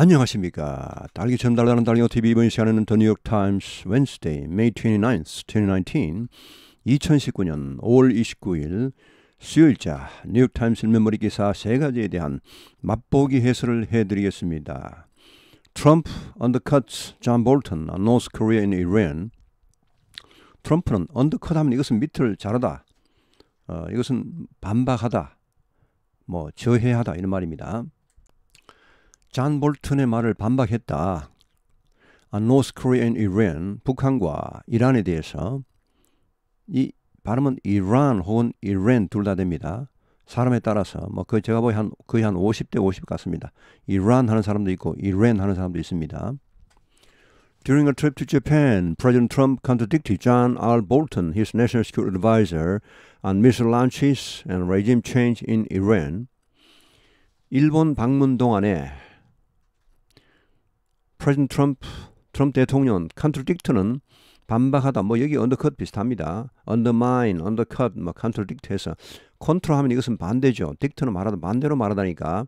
안녕하십니까. 딸기 참 달달한 달리오 TV 이번 시간에는 더 뉴욕 타임스 웬스데이 m a 29th, 2019년 5월 29일 수요일자 뉴욕 타임스 일면리 기사 세 가지에 대한 맛보기 해설을 해드리겠습니다. 트럼프 언더컷 존 볼턴 on North k 트럼프는 언더컷하면 이것은 밑을 자르다. 어, 이것은 반박하다. 뭐 저해하다 이런 말입니다. 잔 볼튼의 말을 반박했다. 아, North Korea and Iran, 북한과 이란에 대해서 이 발음은 이란 혹은 이란 둘다 됩니다. 사람에 따라서 뭐그 제가 보기 한 거의 한 50대 50 같습니다. 이란 하는 사람도 있고 이란 하는 사람도 있습니다. During a trip to Japan, President Trump contradicted John R. Bolton, his national security advisor, on missile launches and regime change in Iran. 일본 방문 동안에 프레젠 트럼프 트럼프 대통령 컨트롤딕트는 반박하다 뭐 여기 언더컷 비슷합니다. 언더마인, 언더컷 뭐 컨트롤딕트해서 컨트롤하면 이것은 반대죠. 딕트는 말하다 반대로 말하다니까.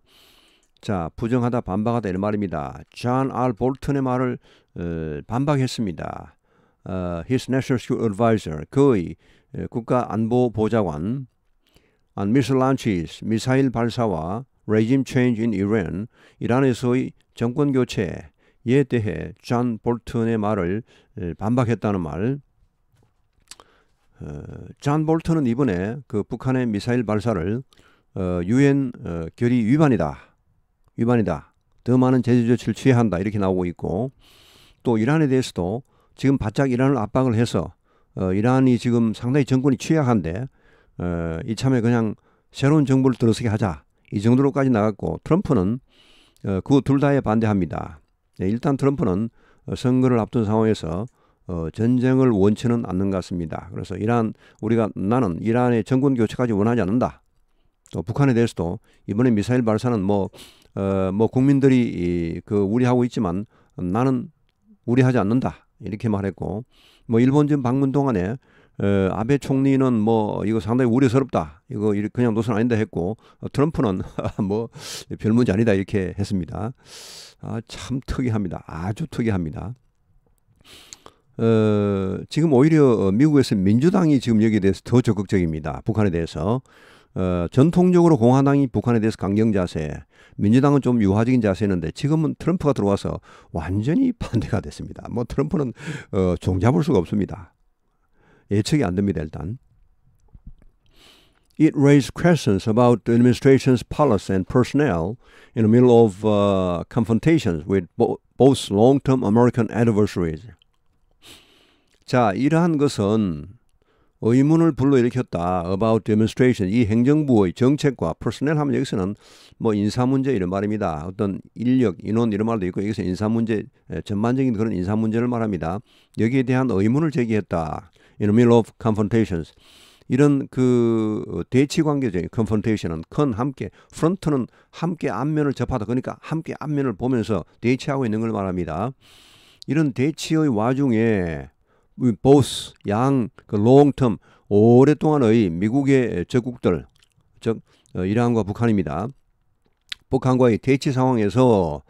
자 부정하다 반박하다 이런 말입니다. 존알볼튼의 말을 어, 반박했습니다. 어, his national security advisor 그의 어, 국가 안보 보좌관 and missile launches 미사일 발사와 regime change in Iran 이란에서의 정권 교체 이에 대해 존 볼턴의 말을 반박했다는 말. 어, 존 볼턴은 이번에 그 북한의 미사일 발사를 어, 유엔 어, 결의 위반이다. 위반이다. 더 많은 제재 조치를 취해야 한다. 이렇게 나오고 있고 또 이란에 대해서도 지금 바짝 이란을 압박을 해서 이란이 지금 상당히 정권이 취약한데 이참에 그냥 새로운 정부를 들어서게 하자. 이 정도로까지 나갔고 트럼프는 그 둘 다에 반대합니다. 네, 일단 트럼프는 어, 선거를 앞둔 상황에서 어, 전쟁을 원치는 않는 것 같습니다. 그래서 이란 우리가 나는 이란의 정권 교체까지 원하지 않는다. 또 북한에 대해서도 이번에 미사일 발사는 뭐뭐 어, 뭐 국민들이 이, 그 우려하고 있지만 나는 우려하지 않는다 이렇게 말했고 뭐 일본 전 방문 동안에 아베 총리는 뭐 이거 상당히 우려스럽다. 이거 그냥 노선 아닌다 했고 어, 트럼프는 뭐별 문제 아니다 이렇게 했습니다. 아, 참 특이합니다. 아주 특이합니다. 어, 지금 오히려 미국에서 민주당이 지금 여기에 대해서 더 적극적입니다. 북한에 대해서. 어, 전통적으로 공화당이 북한에 대해서 강경 자세, 민주당은 좀 유화적인 자세였는데 지금은 트럼프가 들어와서 완전히 반대가 됐습니다. 뭐 트럼프는 어, 종잡을 수가 없습니다. 예측이 안 됩니다 일단. It raised questions about the administration's policy and personnel in the middle of uh, confrontations with bo- both long-term American adversaries. 자, 이러한 것은 의문을 불러일으켰다. About the administration, 이 행정부의 정책과 personnel 하면 여기서는 뭐 인사 문제 이런 말입니다. 어떤 인력, 인원 이런 말도 있고 여기서 인사 문제 전반적인 그런 인사 문제를 말합니다. 여기에 대한 의문을 제기했다. in the middle of confrontations. 이런 그 어, 대치 관계적인 confrontation은 큰 함께, front는 함께 안면을 접하다. 그러니까 함께 안면을 보면서 대치하고 있는 걸 말합니다. 이런 대치의 와중에 both 양그 long term 오랫동안의 미국의 적국들 즉 어, 이란과 북한입니다. 북한과의 대치 상황에서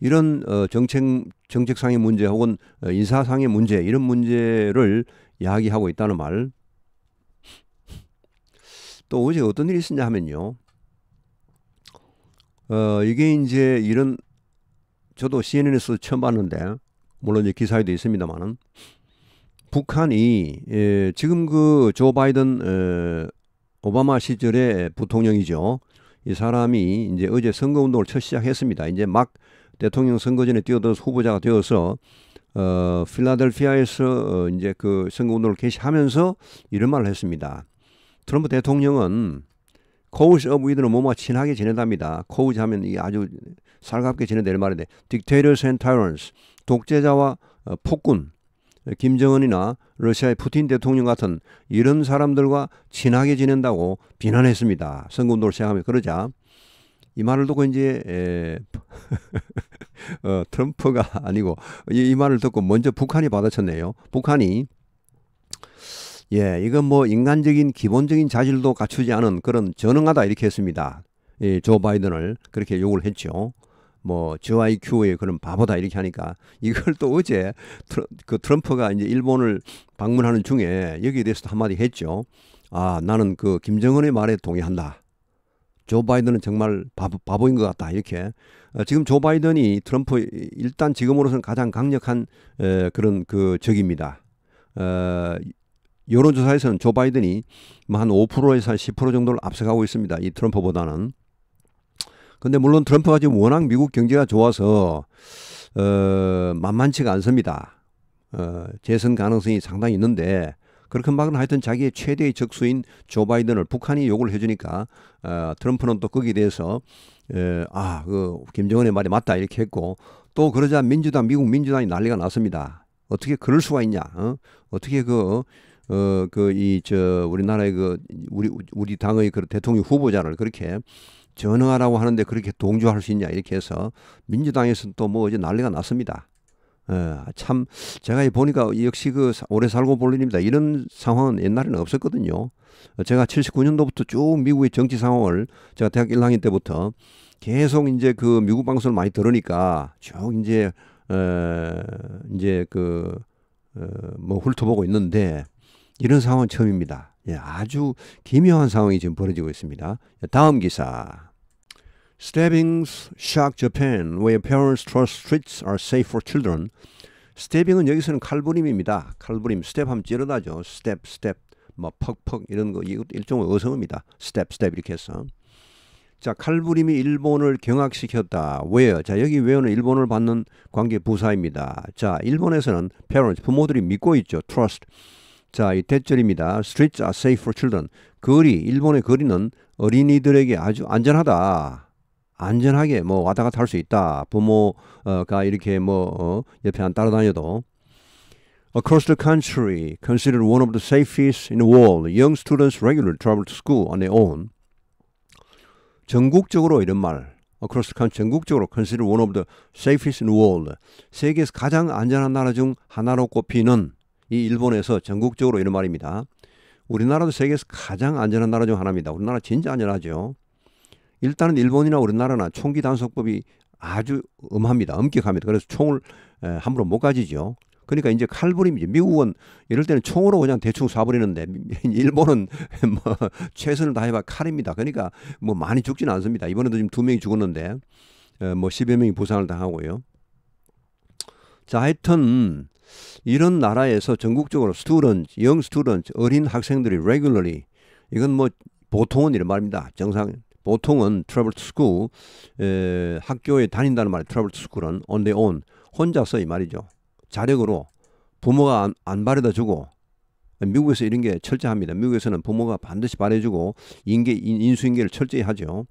이런 어, 정책 정책상의 문제 혹은 어, 인사상의 문제 이런 문제를 이야기하고 있다는 말. 또 어제 어떤 일이 있었냐 하면요. 어, 이게 이제 이런 저도 CNN에서 처음 봤는데 물론 이제 기사에도 있습니다만은 북한이 예, 지금 그 조 바이든 어, 오바마 시절의 부통령이죠. 이 사람이 이제 어제 선거 운동을 첫 시작했습니다. 이제 막 대통령 선거전에 뛰어들어서 후보자가 되어서 어, 필라델피아에서 어, 이제 그 선거운동을 개시하면서 이런 말을 했습니다. 트럼프 대통령은 코우즈 업 위드는 뭐뭐 친하게 지내답니다. 코우즈 하면 이 아주 살갑게 지내될 말인데 dictators a 독재자와 어, 폭군 김정은이나 러시아의 푸틴 대통령 같은 이런 사람들과 친하게 지낸다고 비난했습니다. 선거운동을 시작하며 그러자 이 말을 듣고 이제 에, 어, 트럼프가 아니고 이, 이 말을 듣고 먼저 북한이 받아쳤네요. 북한이 예, 이건 뭐 인간적인 기본적인 자질도 갖추지 않은 그런 전능하다 이렇게 했습니다. 예, 조 바이든을 그렇게 욕을 했죠. 뭐 JIQ의 그런 바보다 이렇게 하니까 이걸 또 어제 트럼, 그 트럼프가 이제 일본을 방문하는 중에 여기에 대해서 한마디 했죠. 아, 나는 그 김정은의 말에 동의한다. 조 바이든은 정말 바보, 인것 같다 이렇게 어, 지금 조 바이든이 트럼프 일단 지금으로서는 가장 강력한 에, 그런 그 적입니다. 어, 여론조사에서는 조 바이든이 뭐한 5%에서 한10% 정도를 앞서가고 있습니다. 이 트럼프보다는. 근데 물론 트럼프가 지금 워낙 미국 경제가 좋아서 어, 만만치가 않습니다. 어, 재선 가능성이 상당히 있는데 그렇게막은 하여튼 자기의 최대의 적수인 조 바이든을 북한이 요구를 해주니까 어, 트럼프는 또 거기에 대해서 아, 그 김정은의 말이 맞다 이렇게 했고 또 그러자 민주당 미국 민주당이 난리가 났습니다. 어떻게 그럴 수가 있냐? 어? 어떻게 그 어, 그, 이, 저, 우리나라의 그, 우리, 우리 당의 그 대통령 후보자를 그렇게 전응하라고 하는데 그렇게 동조할 수 있냐, 이렇게 해서 민주당에서는 또뭐 어제 난리가 났습니다. 예, 참 제가 보니까 역시 그 오래 살고 볼 일입니다. 이런 상황은 옛날에는 없었거든요. 제가 79년도부터 쭉 미국의 정치 상황을 제가 대학 1학년 때부터 계속 이제 그 미국 방송을 많이 들으니까 쭉 이제 에, 이제 그뭐 어, 훑어보고 있는데 이런 상황은 처음입니다. 예, 아주 기묘한 상황이 지금 벌어지고 있습니다. 다음 기사. Stabbings shock Japan where parents trust streets are safe for children. Stabbing은 여기서는 칼부림입니다. 칼부림, 스텝 하면 찌르다죠. 스텝, 스텝, 뭐 퍽퍽 이런 거 일종의 어성입니다. 스텝, 스텝 이렇게 해서. 자, 칼부림이 일본을 경악시켰다. 왜요? 자, 여기 왜요는 일본을 받는 관계 부사입니다. 자, 일본에서는 parents, 부모들이 믿고 있죠. trust. 자, 이 대절입니다. streets are safe for children. 거리, 일본의 거리는 어린이들에게 아주 안전하다. 안전하게 뭐 왔다 갔다 할 수 있다. 부모가 이렇게 뭐 옆에 안 따라다녀도 Across the country, considered one of the safest in the world, young students regularly travel to school on their own. 전국적으로 이런 말, across the country, 전국적으로 considered one of the safest in the world. 세계에서 가장 안전한 나라 중 하나로 꼽히는 이 일본에서 전국적으로 이런 말입니다. 우리나라도 세계에서 가장 안전한 나라 중 하나입니다. 우리나라 진짜 안전하죠. 일단은 일본이나 우리나라나 총기 단속법이 아주 엄합니다. 엄격합니다. 그래서 총을 에, 함부로 못 가지죠. 그러니까 이제 칼부림이죠 미국은 이럴 때는 총으로 그냥 대충 쏴버리는데 일본은 뭐 최선을 다해봐 칼입니다. 그러니까 뭐 많이 죽지는 않습니다. 이번에도 지금 두 명이 죽었는데 뭐 10여 명이 부상을 당하고요. 자, 하여튼 이런 나라에서 전국적으로 스튜던트, 영 스튜던트, 어린 학생들이 레귤러리 이건 뭐 보통은 이런 말입니다. 정상 보통은 트러블 스쿨 에, 학교에 다닌다는 말이 트러블 스쿨은 on their own 혼자서 이 말이죠. 자력으로 부모가 안, 안 바래다 주고 미국에서 이런 게 철저합니다. 미국에서는 부모가 반드시 바래주고 인계 인수인계를 철저히 하죠.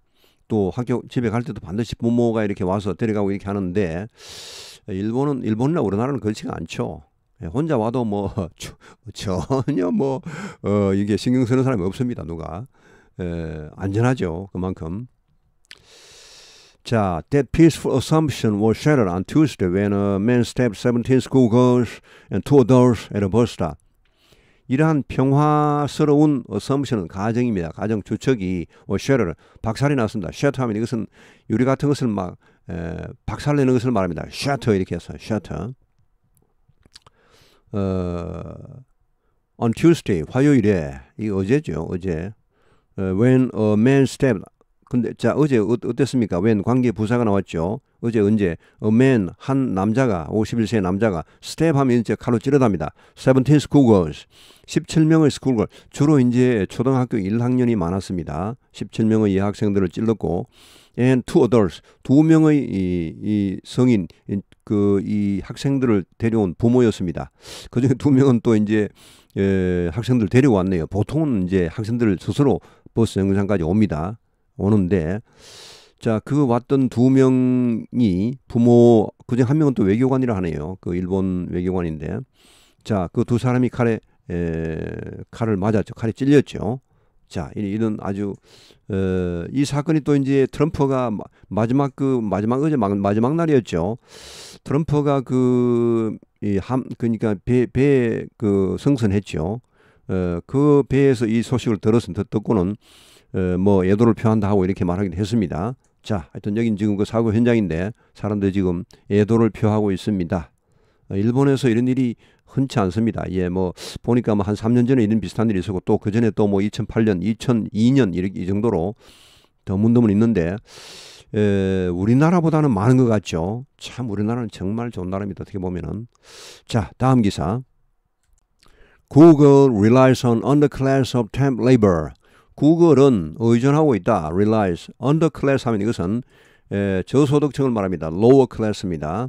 또 학교 집에 갈 때도 반드시 부모가 이렇게 와서 데려가고 이렇게 하는데 일본은 일본이나 우리나라는 그렇지가 않죠. 예, 혼자 와도 뭐 전혀 뭐 어, 이게 신경 쓰는 사람이 없습니다. 누가 에, 안전하죠. 그만큼. 자, that peaceful assumption was shattered on Tuesday when a man stabbed 17 schoolgirls and two adults at a bus stop. 이러한 평화스러운 assumption은 가정입니다. 가정 주척이 was shattered, 박살이 났습니다. shatter 하면 이것은 유리 같은 것을 막 에, 박살내는 것을 말합니다. shatter 이렇게 해서 shatter. 어, on Tuesday, 화요일에, 이 어제죠, 어제. 어, when a man s t e d 근데 자 어제 어, 어땠습니까? when 관계 부사가 나왔죠. 어제 언제 a man 한 남자가 51세 남자가 스텝하면 이제 칼로 찌르답니다. 17 schoolgirls 17명의 스쿨걸 주로 이제 초등학교 1학년이 많았습니다. 17명의 이 학생들을 찔렀고 and two adults 두 명의 이, 이 성인 그이 그, 학생들을 데려온 부모였습니다. 그중에 두 명은 또 이제 예, 학생들 데려왔네요. 보통은 이제 학생들 을 스스로 버스 정류장까지 옵니다. 오는데 자그 왔던 두 명이 부모 그중 한 명은 또 외교관이라 하네요. 그 일본 외교관인데 자그 두 사람이 칼에 에, 칼을 맞았죠. 칼이 찔렸죠. 자 이런 아주 어, 이 사건이 또 이제 트럼프가 마지막 마그 마지막 어제 마지막 날이었죠. 트럼프가 그이함 그러니까 배배그승선했죠 어, 그 배에서 이 소식을 들었은 듣고는 어, 뭐 애도를 표한다 하고 이렇게 말하기도 했습니다. 자, 하여튼 여긴 지금 그 사고 현장인데 사람들이 지금 애도를 표하고 있습니다. 어, 일본에서 이런 일이 흔치 않습니다. 예, 뭐 보니까 뭐 한 3년 전에 이런 비슷한 일이 있었고 또 그 전에 또 뭐 2008년, 2002년 이렇게 이 정도로 더문드문 있는데 에, 우리나라보다는 많은 것 같죠. 참 우리나라는 정말 좋은 나라입니다. 어떻게 보면은 자 다음 기사. Google relies on underclass of temp labor. 구글은 의존하고 있다. relies underclass 하면 이것은 에, 저소득층을 말합니다. lower class입니다.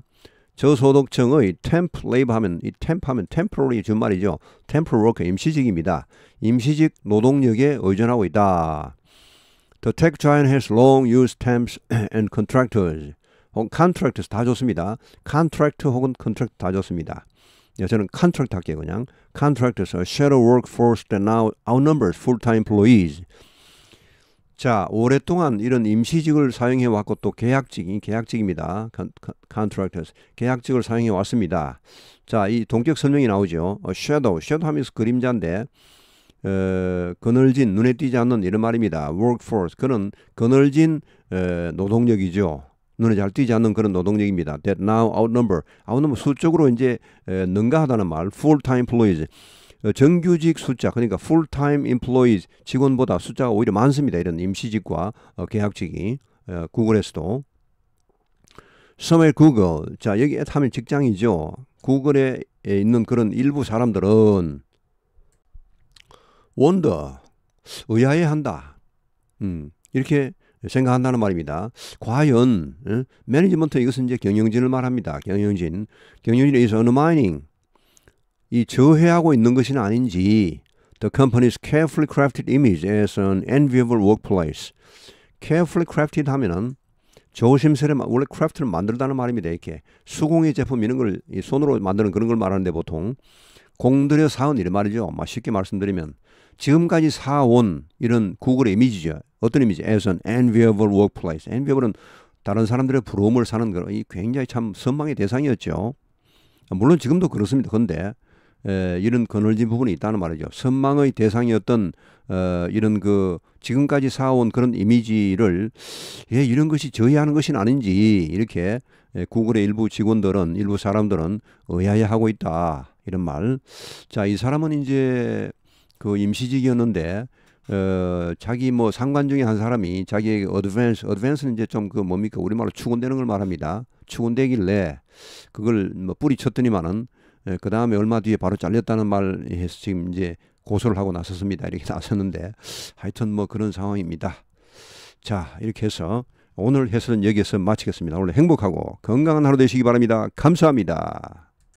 저소득층의 temp labor 하면 이 temp 하면 temporary 준말이죠. temporary work 임시직입니다. 임시직 노동력에 의존하고 있다. The tech giant has long used temps and contractors. 혹은 contractors 다 좋습니다. contract 혹은 contract 다 좋습니다. 예, 저는 컨트랙트 할게요 그냥 컨트 n 트에서 c t o r s are shadow workforce that now outnumbers full-time employees 자 오랫동안 이런 임시직을 사용해 왔고 또 계약직이 계약직입니다 컨트 n 트에서 계약직을 사용해 왔습니다 자이 동격 설명이 나오죠 어, shadow shadow 하면서 그림자인데 어, 그늘진 눈에 띄지 않는 이런 말입니다 workforce 그는 그늘진 어, 노동력이죠 눈에 잘 띄지 않는 그런 노동력입니다. That now outnumber, outnumber 수적으로 이제 능가하다는 말, full-time employees. 어, 정규직 숫자 그러니까 full-time employees 직원보다 숫자가 오히려 많습니다. 이런 임시직과 어, 계약직이 어, 구글에서도 섬의 구글 자 여기 하면 직장이죠. 구글에 있는 그런 일부 사람들은 wonder 의아해한다. 음, 이렇게 생각한다는 말입니다. 과연 예? 매니지먼트 이것은 이제 경영진을 말합니다. 경영진, 경영진 is undermining 이 저해하고 있는 것이 아닌지 the company's carefully crafted image as an enviable workplace. carefully crafted 하면은 조심스레 원래 크래프트를 만들다는 말입니다. 이렇게 수공예 제품 이런 걸 손으로 만드는 그런 걸 말하는데 보통 공들여 사온 이런 말이죠. 쉽게 말씀드리면 지금까지 사온 이런 구글 이미지죠. 어떤 의미지? as an enviable workplace. enviable은 다른 사람들의 부러움을 사는 그런 이 굉장히 참 선망의 대상이었죠. 물론 지금도 그렇습니다. 그런데 에, 이런 거늘진 부분이 있다는 말이죠. 선망의 대상이었던 어, 이런 그 지금까지 쌓온 그런 이미지를 예, 이런 것이 저해하는 것이 아닌지 이렇게 예, 구글의 일부 직원들은 일부 사람들은 의아해하고 있다 이런 말. 자, 이 사람은 이제 그 임시직이었는데 어, 자기 뭐 상관 중에 한 사람이 자기에 어드밴스, 어드밴스는 이제 좀 그 뭡니까 우리말로 추군되는 걸 말합니다. 추군되길래 그걸 뭐 뿌리쳤더니만은 예, 그 다음에 얼마 뒤에 바로 잘렸다는 말 해서 지금 이제 고소를 하고 나섰습니다. 이렇게 나섰는데 하여튼 뭐 그런 상황입니다. 자 이렇게 해서 오늘 해설은 여기에서 마치겠습니다. 오늘 행복하고 건강한 하루 되시기 바랍니다. 감사합니다.